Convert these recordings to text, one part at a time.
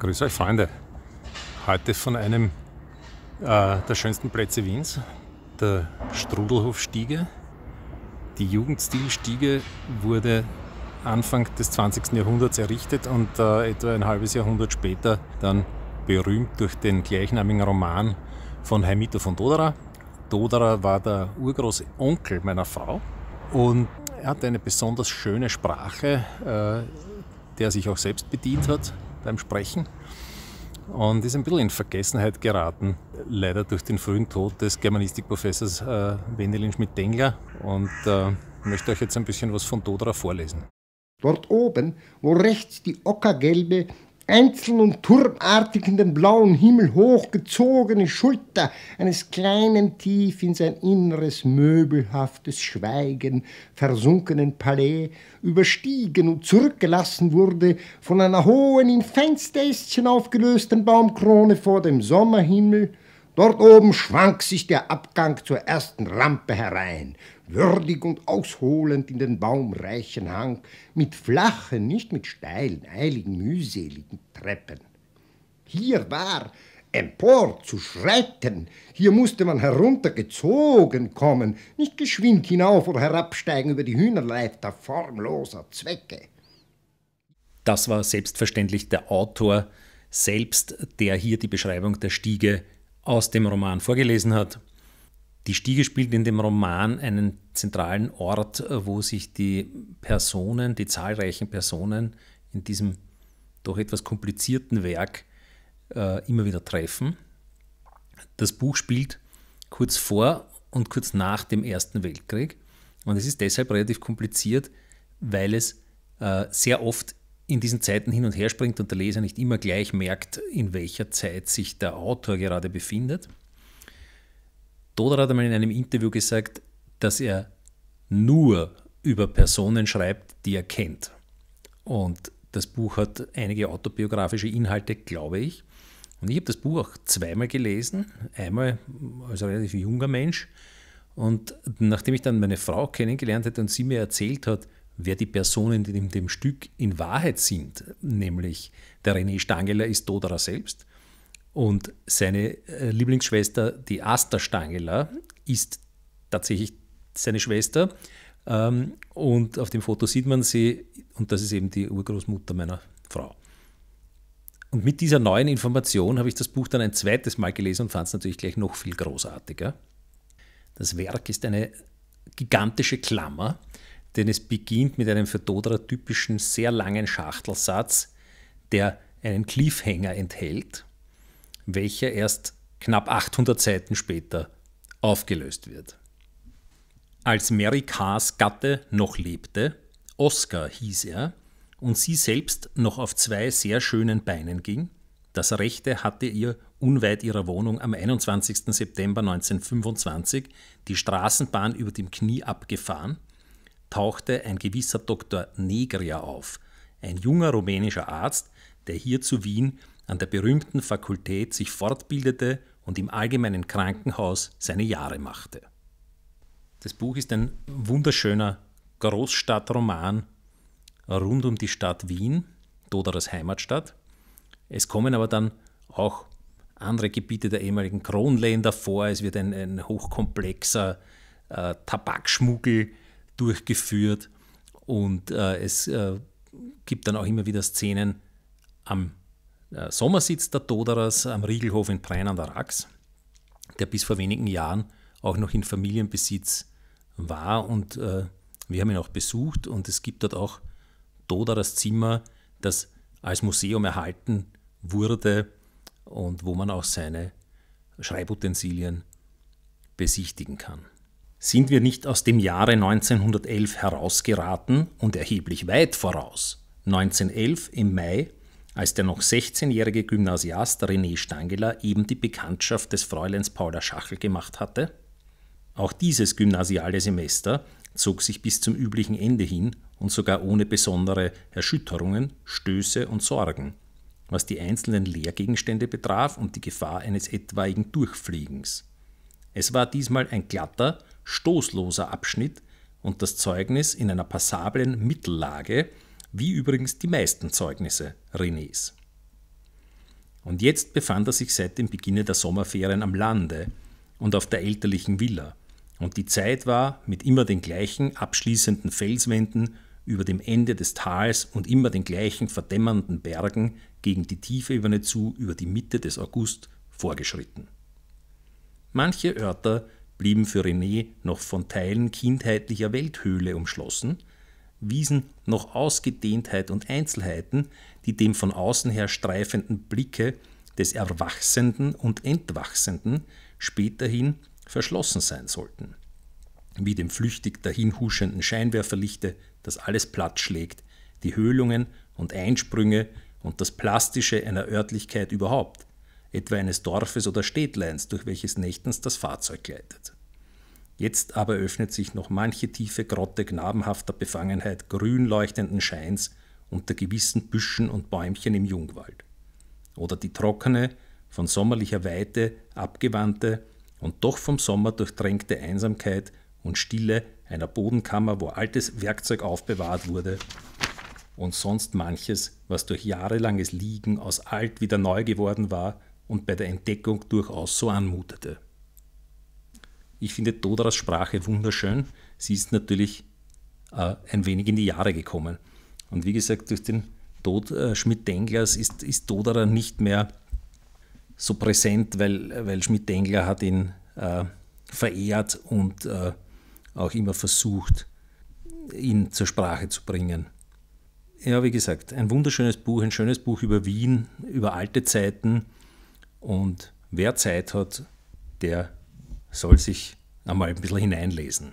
Grüß euch Freunde. Heute von einem äh, der schönsten Plätze Wiens, der Strudelhofstiege. Die Jugendstilstiege wurde Anfang des 20. Jahrhunderts errichtet und äh, etwa ein halbes Jahrhundert später dann berühmt durch den gleichnamigen Roman von Heimito von Doderer. Doderer war der Urgroßonkel meiner Frau und er hatte eine besonders schöne Sprache, äh, der sich auch selbst bedient hat beim Sprechen und ist ein bisschen in Vergessenheit geraten, leider durch den frühen Tod des Germanistikprofessors äh, Wendelin Schmidt-Dengler und äh, möchte euch jetzt ein bisschen was von Dodra vorlesen. Dort oben, wo rechts die ockergelbe einzeln und turmartig in den blauen Himmel hochgezogene Schulter eines kleinen, tief in sein inneres möbelhaftes Schweigen versunkenen Palais überstiegen und zurückgelassen wurde von einer hohen, in Fensterästchen aufgelösten Baumkrone vor dem Sommerhimmel, Dort oben schwankt sich der Abgang zur ersten Rampe herein, würdig und ausholend in den baumreichen Hang, mit flachen, nicht mit steilen, eiligen, mühseligen Treppen. Hier war empor zu schreiten, hier musste man heruntergezogen kommen, nicht geschwind hinauf oder herabsteigen über die Hühnerleiter formloser Zwecke. Das war selbstverständlich der Autor selbst, der hier die Beschreibung der Stiege aus dem Roman vorgelesen hat. Die Stiege spielt in dem Roman einen zentralen Ort, wo sich die Personen, die zahlreichen Personen in diesem doch etwas komplizierten Werk äh, immer wieder treffen. Das Buch spielt kurz vor und kurz nach dem Ersten Weltkrieg und es ist deshalb relativ kompliziert, weil es äh, sehr oft in diesen Zeiten hin und her springt und der Leser nicht immer gleich merkt, in welcher Zeit sich der Autor gerade befindet. Dodder hat einmal in einem Interview gesagt, dass er nur über Personen schreibt, die er kennt. Und das Buch hat einige autobiografische Inhalte, glaube ich. Und ich habe das Buch auch zweimal gelesen, einmal als relativ junger Mensch. Und nachdem ich dann meine Frau kennengelernt hatte und sie mir erzählt hat, wer die Personen in dem Stück in Wahrheit sind, nämlich der René Stangeler ist Doderer selbst und seine äh, Lieblingsschwester, die Asta Stangeler, ist tatsächlich seine Schwester. Ähm, und auf dem Foto sieht man sie, und das ist eben die Urgroßmutter meiner Frau. Und mit dieser neuen Information habe ich das Buch dann ein zweites Mal gelesen und fand es natürlich gleich noch viel großartiger. Das Werk ist eine gigantische Klammer, denn es beginnt mit einem für Dodra typischen sehr langen Schachtelsatz, der einen Cliffhanger enthält, welcher erst knapp 800 Seiten später aufgelöst wird. Als Mary Kars Gatte noch lebte, Oscar hieß er, und sie selbst noch auf zwei sehr schönen Beinen ging, das rechte hatte ihr unweit ihrer Wohnung am 21. September 1925 die Straßenbahn über dem Knie abgefahren tauchte ein gewisser Dr. Negria auf, ein junger rumänischer Arzt, der hier zu Wien an der berühmten Fakultät sich fortbildete und im allgemeinen Krankenhaus seine Jahre machte. Das Buch ist ein wunderschöner Großstadtroman rund um die Stadt Wien, Doderers Heimatstadt. Es kommen aber dann auch andere Gebiete der ehemaligen Kronländer vor. Es wird ein, ein hochkomplexer äh, Tabakschmuggel durchgeführt und äh, es äh, gibt dann auch immer wieder Szenen am äh, Sommersitz der Toderers am Riegelhof in Prein an der Rax, der bis vor wenigen Jahren auch noch in Familienbesitz war und äh, wir haben ihn auch besucht und es gibt dort auch Toderers Zimmer, das als Museum erhalten wurde und wo man auch seine Schreibutensilien besichtigen kann. Sind wir nicht aus dem Jahre 1911 herausgeraten und erheblich weit voraus? 1911 im Mai, als der noch 16-jährige Gymnasiast René Stangeler eben die Bekanntschaft des Fräuleins Paula Schachel gemacht hatte? Auch dieses gymnasiale Semester zog sich bis zum üblichen Ende hin und sogar ohne besondere Erschütterungen, Stöße und Sorgen, was die einzelnen Lehrgegenstände betraf und die Gefahr eines etwaigen Durchfliegens. Es war diesmal ein glatter, stoßloser Abschnitt und das Zeugnis in einer passablen Mittellage, wie übrigens die meisten Zeugnisse Renés. Und jetzt befand er sich seit dem Beginne der Sommerferien am Lande und auf der elterlichen Villa, und die Zeit war mit immer den gleichen abschließenden Felswänden über dem Ende des Tals und immer den gleichen verdämmernden Bergen gegen die tiefe Tiefebene zu über die Mitte des August vorgeschritten. Manche Örter blieben für René noch von Teilen kindheitlicher Welthöhle umschlossen, wiesen noch Ausgedehntheit und Einzelheiten, die dem von außen her streifenden Blicke des Erwachsenden und Entwachsenden späterhin verschlossen sein sollten. Wie dem flüchtig dahinhuschenden Scheinwerferlichte, das alles platt schlägt, die Höhlungen und Einsprünge und das Plastische einer Örtlichkeit überhaupt, etwa eines Dorfes oder Städtleins, durch welches nächtens das Fahrzeug gleitet. Jetzt aber öffnet sich noch manche tiefe Grotte knabenhafter Befangenheit grün leuchtenden Scheins unter gewissen Büschen und Bäumchen im Jungwald. Oder die trockene, von sommerlicher Weite abgewandte und doch vom Sommer durchtränkte Einsamkeit und Stille einer Bodenkammer, wo altes Werkzeug aufbewahrt wurde und sonst manches, was durch jahrelanges Liegen aus alt wieder neu geworden war und bei der Entdeckung durchaus so anmutete. Ich finde Todoras Sprache wunderschön. Sie ist natürlich äh, ein wenig in die Jahre gekommen. Und wie gesagt, durch den Tod äh, Schmidt-Denglers ist, ist Todora nicht mehr so präsent, weil, weil Schmidt-Dengler hat ihn äh, verehrt und äh, auch immer versucht, ihn zur Sprache zu bringen. Ja, wie gesagt, ein wunderschönes Buch, ein schönes Buch über Wien, über alte Zeiten, und wer Zeit hat, der soll sich einmal ein bisschen hineinlesen.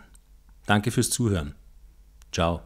Danke fürs Zuhören. Ciao.